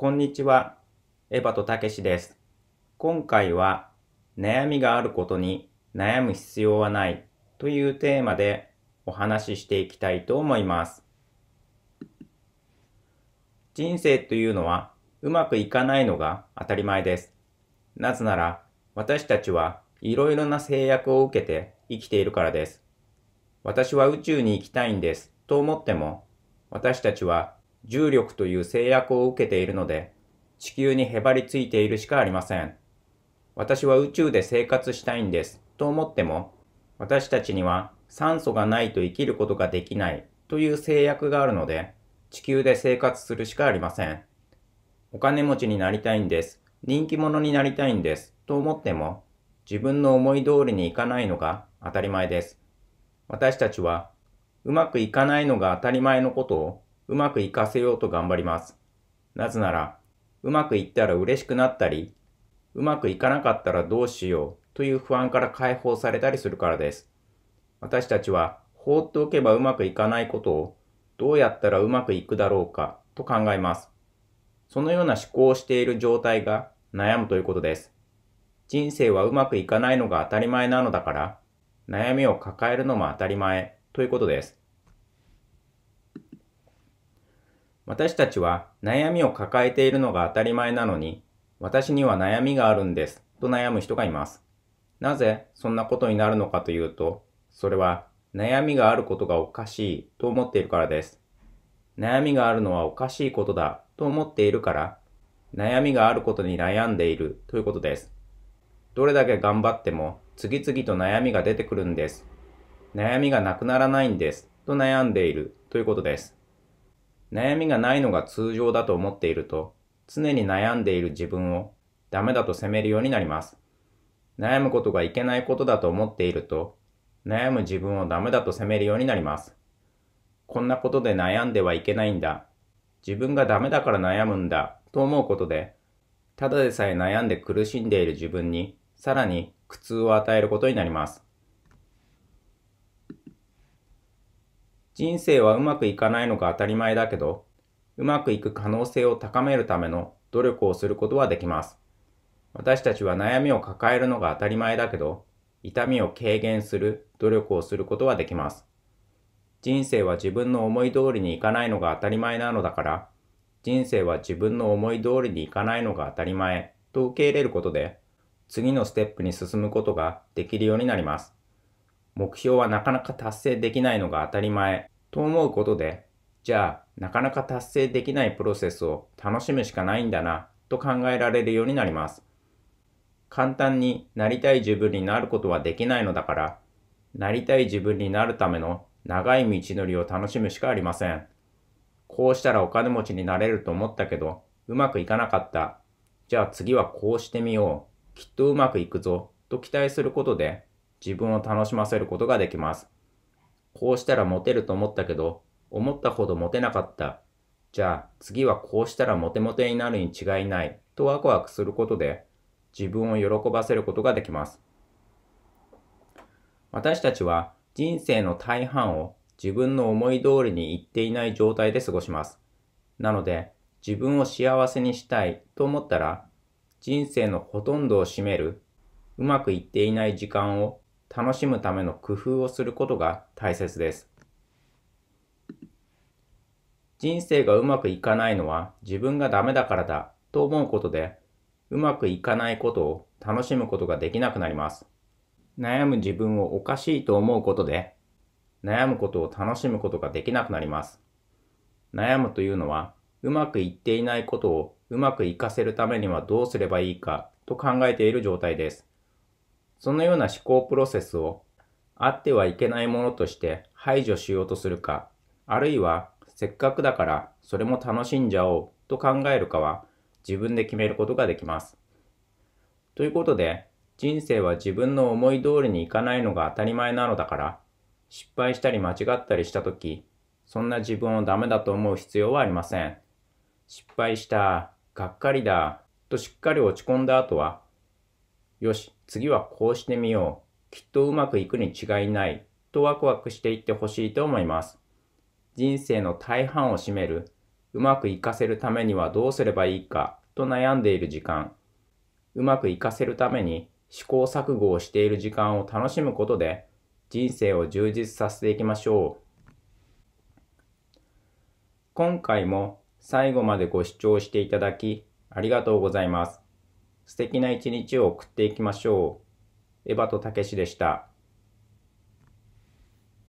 こんにちは。エヴァとたけしです。今回は、悩みがあることに悩む必要はないというテーマでお話ししていきたいと思います。人生というのはうまくいかないのが当たり前です。なぜなら、私たちはいろいろな制約を受けて生きているからです。私は宇宙に行きたいんですと思っても、私たちは重力という制約を受けているので、地球にへばりついているしかありません。私は宇宙で生活したいんです、と思っても、私たちには酸素がないと生きることができないという制約があるので、地球で生活するしかありません。お金持ちになりたいんです、人気者になりたいんです、と思っても、自分の思い通りにいかないのが当たり前です。私たちは、うまくいかないのが当たり前のことをうまくいかせようと頑張ります。なぜなら、うまくいったら嬉しくなったり、うまくいかなかったらどうしようという不安から解放されたりするからです。私たちは放っておけばうまくいかないことをどうやったらうまくいくだろうかと考えます。そのような思考をしている状態が悩むということです。人生はうまくいかないのが当たり前なのだから、悩みを抱えるのも当たり前ということです。私たちは悩みを抱えているのが当たり前なのに、私には悩みがあるんですと悩む人がいます。なぜそんなことになるのかというと、それは悩みがあることがおかしいと思っているからです。悩みがあるのはおかしいことだと思っているから、悩みがあることに悩んでいるということです。どれだけ頑張っても次々と悩みが出てくるんです。悩みがなくならないんですと悩んでいるということです。悩みがないのが通常だと思っていると、常に悩んでいる自分をダメだと責めるようになります。悩むことがいけないことだと思っていると、悩む自分をダメだと責めるようになります。こんなことで悩んではいけないんだ。自分がダメだから悩むんだと思うことで、ただでさえ悩んで苦しんでいる自分にさらに苦痛を与えることになります。人生はうまくいかないのが当たり前だけど、うまくいく可能性を高めるための努力をすることはできます。私たちは悩みを抱えるのが当たり前だけど、痛みを軽減する努力をすることはできます。人生は自分の思い通りにいかないのが当たり前なのだから、人生は自分の思い通りにいかないのが当たり前と受け入れることで、次のステップに進むことができるようになります。目標はなかなか達成できないのが当たり前と思うことで、じゃあなかなか達成できないプロセスを楽しむしかないんだなと考えられるようになります。簡単になりたい自分になることはできないのだから、なりたい自分になるための長い道のりを楽しむしかありません。こうしたらお金持ちになれると思ったけど、うまくいかなかった。じゃあ次はこうしてみよう。きっとうまくいくぞ。と期待することで、自分を楽しませることができます。こうしたらモテると思ったけど、思ったほどモテなかった。じゃあ次はこうしたらモテモテになるに違いないとワクワクすることで自分を喜ばせることができます。私たちは人生の大半を自分の思い通りにいっていない状態で過ごします。なので自分を幸せにしたいと思ったら人生のほとんどを占めるうまくいっていない時間を楽しむための工夫をすることが大切です。人生がうまくいかないのは自分がダメだからだと思うことで、うまくいかないことを楽しむことができなくなります。悩む自分をおかしいと思うことで、悩むことを楽しむことができなくなります。悩むというのは、うまくいっていないことをうまくいかせるためにはどうすればいいかと考えている状態です。そのような思考プロセスをあってはいけないものとして排除しようとするか、あるいはせっかくだからそれも楽しんじゃおうと考えるかは自分で決めることができます。ということで、人生は自分の思い通りにいかないのが当たり前なのだから、失敗したり間違ったりしたとき、そんな自分をダメだと思う必要はありません。失敗した、がっかりだ、としっかり落ち込んだ後は、よし、次はこうしてみよう。きっとうまくいくに違いない。とワクワクしていってほしいと思います。人生の大半を占める。うまくいかせるためにはどうすればいいかと悩んでいる時間。うまくいかせるために試行錯誤をしている時間を楽しむことで人生を充実させていきましょう。今回も最後までご視聴していただきありがとうございます。素敵な一日を送っていきましょう。エヴァとたけしでした。